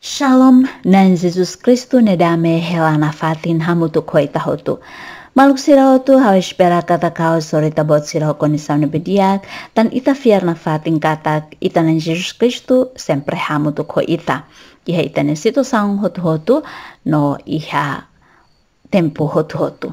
Shalom nan Jesus Kristu nedame helana fatin hamutu koi tahotu. Maluk tu hawis pera kata kau sore tabot siraho koni samne bediak tan ita fierna fatin katak ita nan Jesus Kristu sempre hamutu koi ita. Iha ita nan situ sang hotu hotu no iha tempo hotu hotu.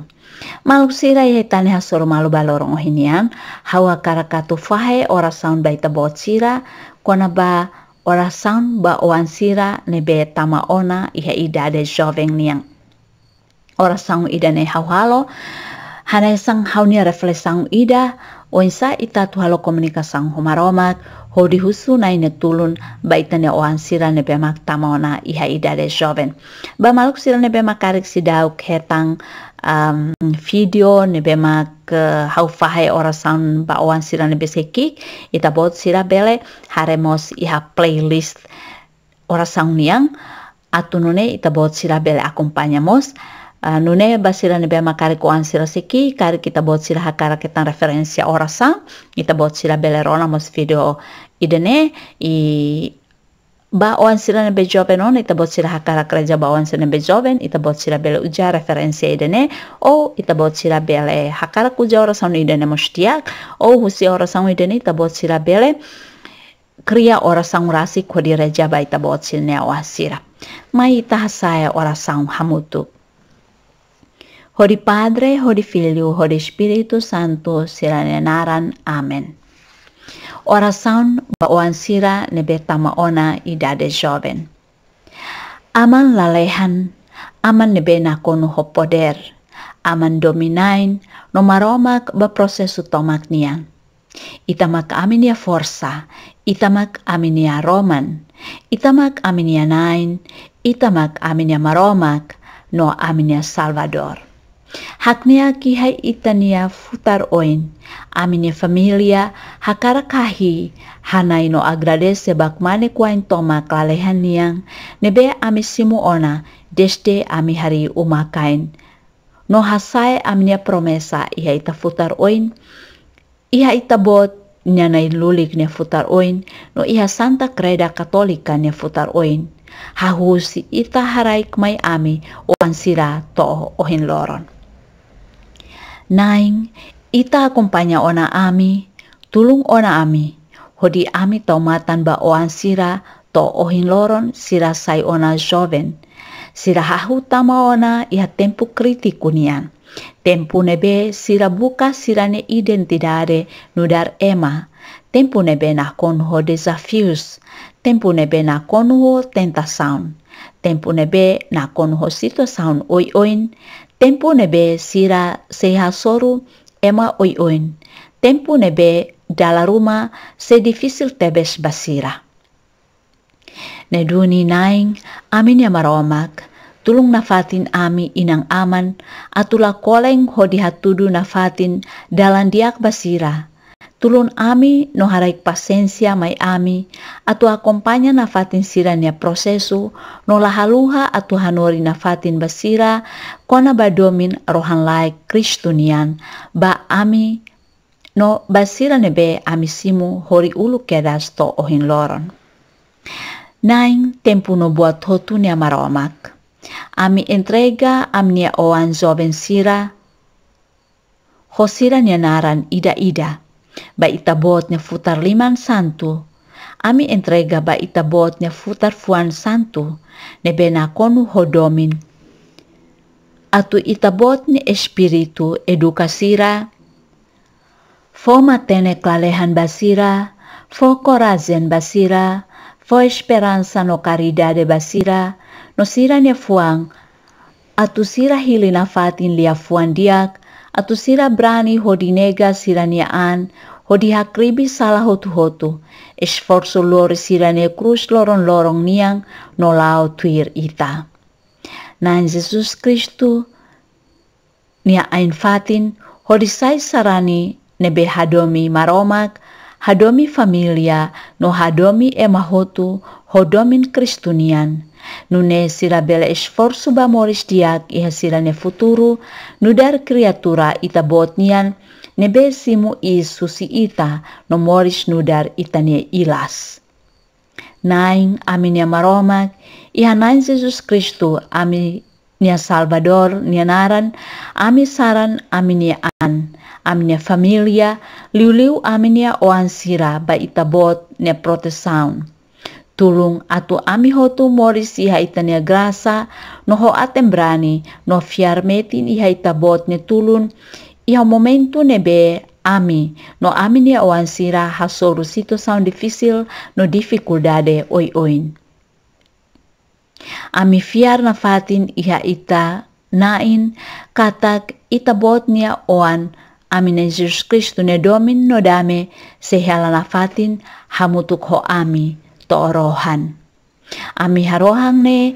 Maluk sira iha ita nan hasoro malu balorong ohinian hawa karakatu fahe ora sound baita bot sira kona ba Orasan san ba oansira ne be tama ona iha ida de joveng niang. Orasan ida ne halo, hanai sang haunia refles sang ida, oinsa ita tuhalo komunika sang homaromak, hodi husu nai ne tulun ba ita ne sira ne be mak tama ona iha ida de joven. Ba maluk sira ne be makarik sidauk hetang, um, video nebe mak uh, hau fahai orasan ba oan sira nebe sekik ita bot sira bele haremos iha playlist orasan niang atu nune ita bot sira bele acompañamos Uh, nune be nebe ko an sira seki kare kita bot sira hakara ketan referensia sang kita bot sira bele rona mos video idene i Baon sila na bejoven on, oh, itabot sila hakara kerja baon sila na bejoven, itabot sila bela uja referensi idene, o itabot sila bele eh, hakara kuja orasan idene mustiak, o husi orasan idene itabot sila bele kriya orasan rasi kodi reja ba itabot sila ne awasira. Mai tahasaya orasan hamutu. Hori Padre, hori Filio hori Espíritu Santo, sila nenaran. Amen oração bawansira nebe ona idade jovem. Aman lalehan, aman bena nakonu ho poder, aman dominain, no maromak ba prosesu tomak niang. Itamak aminia forsa, itamak aminia roman, itamak aminia nain, itamak aminia maromak, no aminia salvador. Haknea hai itania futar oin. Amine familia hakara kahi, hanai no agradece bakmane kuain toma kalehan niang, nebe ami simu ona, deste ami hari umakain. No hasai aminha promesa iha ita futar oin, iha ita bot nyanai lulik ne futar oin, no iha santa kreda katolika ne futar oin. Hahusi ita haraik mai ami, oansira to ohin loron. Naing, ita kompanya ona ami, tulung ona ami, hodi ami tomatan ba oan sira to ohin loron sira sai ona joven. Sira hahu tama ona ia tempu kritikunian. Tempu nebe sira buka sirane identidade nudar ema. Tempu nebe na konho desafius. Tempu nebe na konho tentasaun. Tempu nebe na konho situasaun oi oin tempune be sira soru ema oioin. Tempune be dalaruma se difisil tebes basira. Ne duni naing amin ya maromak, tulung nafatin ami inang aman, atula koleng hodi hatudu nafatin dalan diak basira, tulon ami no haray pasensya may ami ato akompanya na fatin sira niya proseso no lahaluha ato hanori na fatin basira kona badomin rohan laik kristunian ba ami no basira nebe ami simu hori ulu kedas to ohin loron. Nain tempo no buat hotu niya maromak. Ami entrega amnia oan zoben sira, hosira niya naran ida-ida itabot botnya futar liman santu. Ami entrega itabot botnya futar fuan santu. na konu hodomin. Atu itabot ni espiritu edukasira. Foma tene klalehan basira. Fo corazen basira. Fo esperansa no caridade basira. No sira ne fuang. Atu sira hilina fatin lia fuan diak atu sira brani hodinega siraniaan hodi hakribi salah hotu-hotu esforso lor sirane krus lorong-lorong niang nolau tuir ita. Nan Jesus Kristu nia fatin hodi sai sarani nebe hadomi maromak hadomi familia no hadomi emahotu hodomin kristunian nune sirabele esfor suba moris diak iha sirane futuru nudar kriatura ita botnian nebesimu isusi ita no moris nudar itanie ilas. Nain aminia ya maromak iha nain Jesus Kristu ami nia ya Salvador, nia naran, saran, ami ya an, ami familia, liu-liu ami oan sira ba itabot ne protesaun tulung atu ami hotu moris iha itania grasa noho atembrani no fiarmetin iha ita ne tulun iha momentu be ami no ami ne sira hasoru saun difícil no dificuldade oi oin ami fiar na fatin iha ita nain katak ita bot niya oan na Jesus Kristo ne domin no dame sehala na fatin hamutuk ho ami to Rohan, Ami harohang ne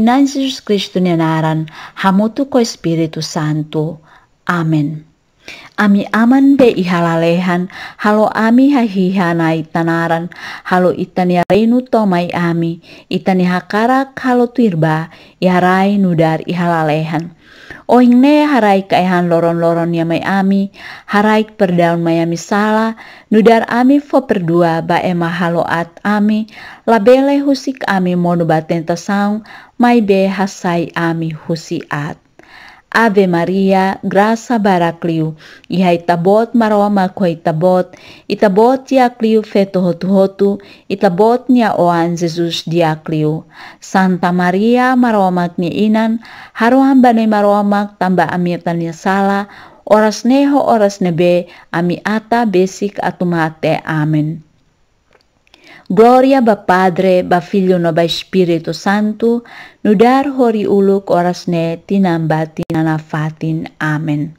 nan Jesus Kristu ne naran hamutu ko Espiritu Santo. Amen. Ami aman be ihalalehan, halo ami hahihana itanaran, halo itani reinu tomai ami, itani hakara halo tirba, iharai nudar ihalalehan. Oing ne harai keehan loron-loron ya mai ami, harai perdaun mayami sala, nudar ami fo perdua ba ema haloat ami, labele husik ami monu baten mai be hasai ami husiat. Ave Maria, graça baracliu, iha itabot maroma ko itabot, itabot diacliu feto hotu hotu, itabot nia oan Jesus diacliu. Santa Maria, maromak ni inan, haro ba ni maromak tamba amirtan nia sala, oras neho oras nebe, ami ata besik atumate. Amen. Gloria ba Padre, ba Filho, no ba Espírito Santo, dar hori uluk oras ne tinambatin nanafatin. Amen.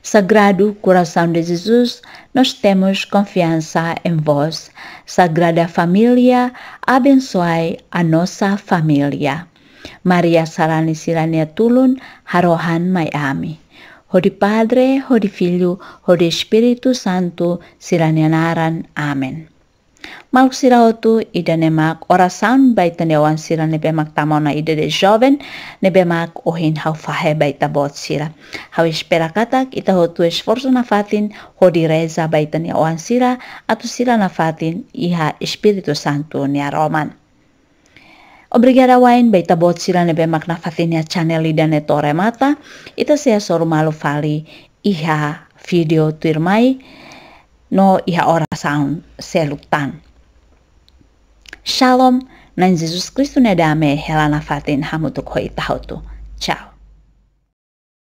Sagrado Coração de Jesus, nós temos confiança em vós. Sagrada Família, abençoai a nossa família. Maria sarani sirania tulun harohan mayami. hori Padre, hori Filho, hori Espírito Santo, naran Amen sira itu ida nemak ora san baita newan sira mak tamona ida de joven mak ohin hau fahe baita bot sira. Hau katak ita hotu esforzo nafatin hodi reza baita newan sira atu sira nafatin iha Espiritu Santo nia Roman. Obrigada wain baita bot sira na nafatin ya channel ida netore mata ita sia soru malu fali iha video turmai. No iha har oversavn seluktan. Shalom, nan Jesus Kristu Nedame helana fatin hamutuk hoi tahotu. Ciao.